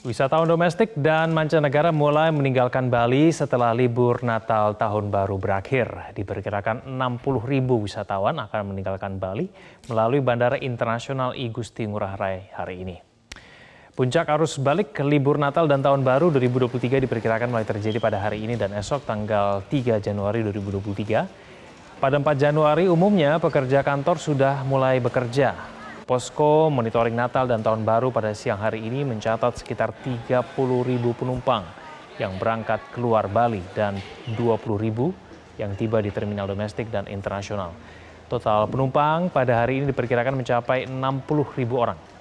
Wisatawan domestik dan mancanegara mulai meninggalkan Bali setelah libur Natal tahun baru berakhir. Diperkirakan 60 ribu wisatawan akan meninggalkan Bali melalui Bandara Internasional I Gusti Ngurah Rai hari ini. Puncak arus balik ke libur Natal dan Tahun Baru 2023 diperkirakan mulai terjadi pada hari ini dan esok tanggal 3 Januari 2023. Pada 4 Januari umumnya pekerja kantor sudah mulai bekerja. Posko monitoring Natal dan Tahun Baru pada siang hari ini mencatat sekitar 30 ribu penumpang yang berangkat keluar Bali dan 20 ribu yang tiba di terminal domestik dan internasional. Total penumpang pada hari ini diperkirakan mencapai 60 ribu orang.